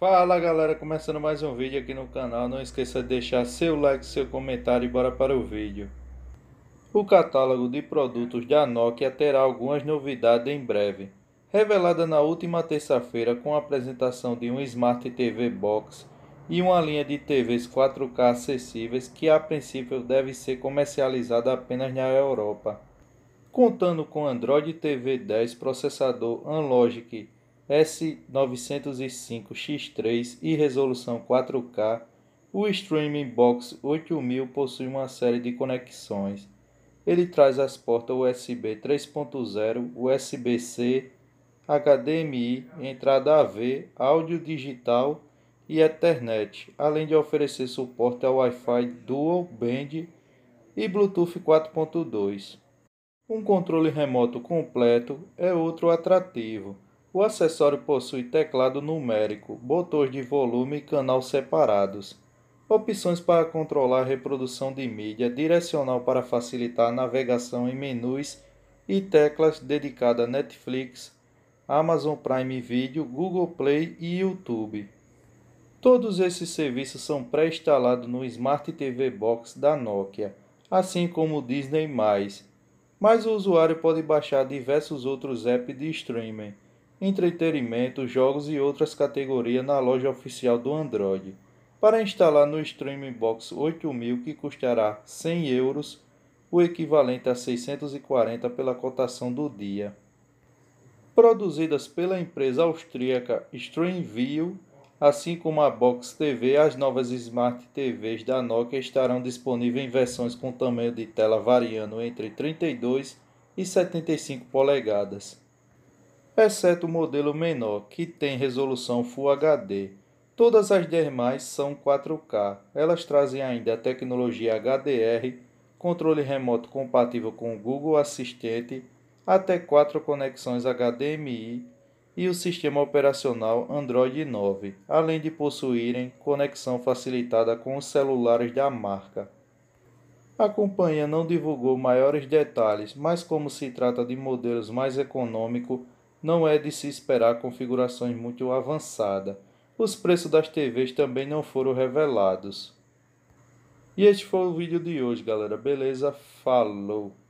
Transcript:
Fala galera, começando mais um vídeo aqui no canal, não esqueça de deixar seu like, seu comentário e bora para o vídeo. O catálogo de produtos da Nokia terá algumas novidades em breve. Revelada na última terça-feira com a apresentação de um Smart TV Box e uma linha de TVs 4K acessíveis que a princípio deve ser comercializada apenas na Europa. Contando com Android TV 10, processador Unlogic S905X3 e resolução 4K, o Streaming Box 8000 possui uma série de conexões. Ele traz as portas USB 3.0, USB-C, HDMI, entrada AV, áudio digital e Ethernet, além de oferecer suporte ao Wi-Fi Dual Band e Bluetooth 4.2. Um controle remoto completo é outro atrativo o acessório possui teclado numérico, botões de volume e canal separados, opções para controlar a reprodução de mídia, direcional para facilitar a navegação em menus e teclas dedicadas a Netflix, Amazon Prime Video, Google Play e YouTube. Todos esses serviços são pré-instalados no Smart TV Box da Nokia, assim como o Disney+, mas o usuário pode baixar diversos outros apps de streaming, entretenimento, jogos e outras categorias na loja oficial do Android. Para instalar no Streaming Box 8000, que custará 100 euros, o equivalente a 640 pela cotação do dia. Produzidas pela empresa austríaca Streamview, assim como a Box TV, as novas Smart TVs da Nokia estarão disponíveis em versões com tamanho de tela variando entre 32 e 75 polegadas exceto o modelo menor, que tem resolução Full HD. Todas as demais são 4K. Elas trazem ainda a tecnologia HDR, controle remoto compatível com o Google Assistente, até 4 conexões HDMI e o sistema operacional Android 9, além de possuírem conexão facilitada com os celulares da marca. A companhia não divulgou maiores detalhes, mas como se trata de modelos mais econômicos, não é de se esperar configurações muito avançadas. Os preços das TVs também não foram revelados. E este foi o vídeo de hoje, galera. Beleza? Falou!